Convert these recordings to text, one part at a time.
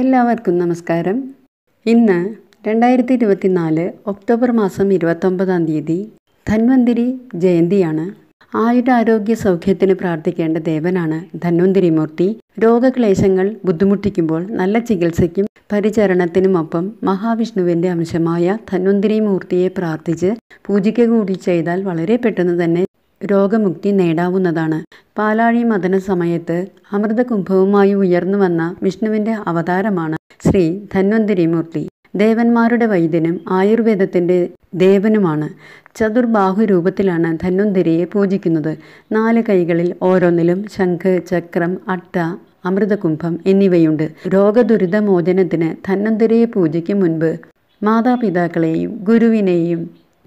എല്ലാവർക്കും നമസ്കാരം ഇന്ന് രണ്ടായിരത്തി ഇരുപത്തിനാല് ഒക്ടോബർ മാസം ഇരുപത്തൊമ്പതാം തീയതി ധന്വന്തിരി ജയന്തിയാണ് ആയുരാരോഗ്യ സൗഖ്യത്തിന് പ്രാർത്ഥിക്കേണ്ട ദേവനാണ് ധന്വന്തിരി മൂർത്തി രോഗക്ലേശങ്ങൾ ബുദ്ധിമുട്ടിക്കുമ്പോൾ നല്ല ചികിത്സയ്ക്കും പരിചരണത്തിനുമൊപ്പം മഹാവിഷ്ണുവിൻ്റെ അംശമായ ധന്വന്തിരി മൂർത്തിയെ പ്രാർത്ഥിച്ച് പൂജിക്കുക കൂടി ചെയ്താൽ വളരെ പെട്ടെന്ന് തന്നെ രോഗമുക്തി നേടാവുന്നതാണ് പാലാഴി മദന സമയത്ത് അമൃതകുംഭവുമായി ഉയർന്നു വന്ന വിഷ്ണുവിന്റെ അവതാരമാണ് ശ്രീ മൂർത്തി ദേവന്മാരുടെ വൈദ്യനും ആയുർവേദത്തിന്റെ ദേവനുമാണ് ചതുർബാഹു രൂപത്തിലാണ് ധന്വന്തരിയെ പൂജിക്കുന്നത് നാല് കൈകളിൽ ഓരോന്നിലും ശംഖ് ചക്രം അട്ട അമൃതകുംഭം എന്നിവയുണ്ട് രോഗദുരിതമോചനത്തിന് മോചനത്തിന് ധന്വന്തരിയെ പൂജയ്ക്ക് മുൻപ് മാതാപിതാക്കളെയും ഗുരുവിനെയും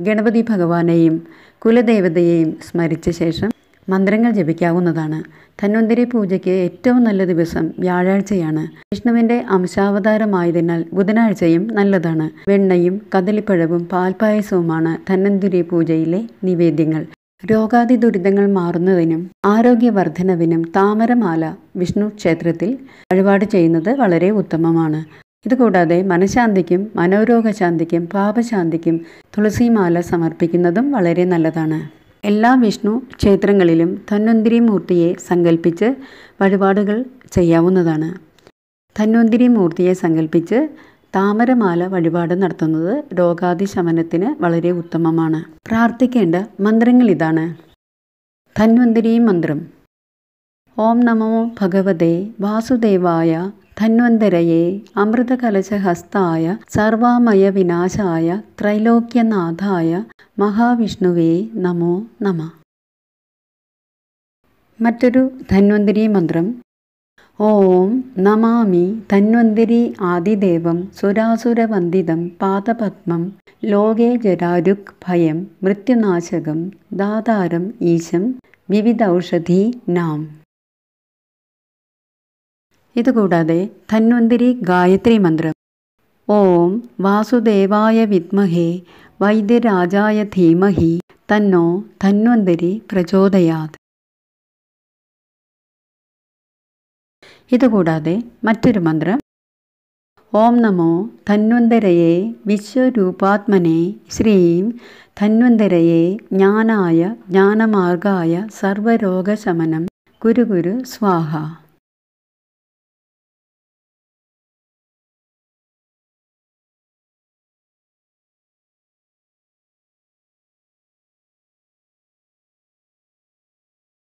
ഗണപതി ഭഗവാനെയും കുലദേവതയെയും സ്മരിച്ച ശേഷം മന്ത്രങ്ങൾ ജപിക്കാവുന്നതാണ് ധന്വന്തരി പൂജയ്ക്ക് ഏറ്റവും നല്ല ദിവസം വ്യാഴാഴ്ചയാണ് വിഷ്ണുവിൻ്റെ അംശാവതാരമായതിനാൽ ബുധനാഴ്ചയും നല്ലതാണ് വെണ്ണയും കദളിപ്പഴവും പാൽപ്പായസവുമാണ് ധന്വന്തരി പൂജയിലെ നിവേദ്യങ്ങൾ രോഗാതി ദുരിതങ്ങൾ മാറുന്നതിനും ആരോഗ്യവർദ്ധനവിനും താമരമാല വിഷ്ണു ക്ഷേത്രത്തിൽ വഴിപാട് ചെയ്യുന്നത് വളരെ ഉത്തമമാണ് ഇതുകൂടാതെ മനഃശാന്തിക്കും മനോരോഗശാന്തിക്കും പാപശാന്തിക്കും തുളസിമാല സമർപ്പിക്കുന്നതും വളരെ നല്ലതാണ് എല്ലാ വിഷ്ണു ക്ഷേത്രങ്ങളിലും ധന്വന്തിരി മൂർത്തിയെ സങ്കല്പിച്ച് വഴിപാടുകൾ ചെയ്യാവുന്നതാണ് ധന്വന്തിരി മൂർത്തിയെ സങ്കല്പിച്ച് താമരമാല വഴിപാട് നടത്തുന്നത് രോഗാതിശമനത്തിന് വളരെ ഉത്തമമാണ് പ്രാർത്ഥിക്കേണ്ട മന്ത്രങ്ങൾ ഇതാണ് ധന്വന്തിരി മന്ത്രം ഓം നമോ ഭഗവതേ വാസുദേവായ ധന്വന്തരയെ അമൃതകലശഹസ്തായ സർവാമയ വിനാശായ ത്രൈലോക്യനാഥായ മഹാവിഷ്ണുവേ നമോ നമ മറ്റൊരു ധന്വന്തരി മന്ത്രം ഓം നമാമി ധന്വന്തരി ആദിദേവം സുരാസുരവന്ദിതം പാദപത്മം ലോകേ ജരാരുക് ഭയം മൃത്യുനാശകം ദാതാരം ഈശം വിവിധ ഔഷധി നാം ഇതുകൂടാതെ ധന്വന്തരി ഗായത്രി മന്ത്രം ഓം വാസുദേവായ വിദ്മഹേ വൈദ്യരാജായ ധീമഹി തന്നോ ധന്വന്തരി പ്രചോദയാത് ഇതുകൂടാതെ മറ്റൊരു മന്ത്രം ഓം നമോ ധന്വന്തരയെ വിശ്വരൂപാത്മനെ ശ്രീം ധന്വന്തരയെ ജ്ഞാനായ ജ്ഞാനമാർഗായ സർവരോഗശമനം ഗുരു ഗുരു സ്വാഹ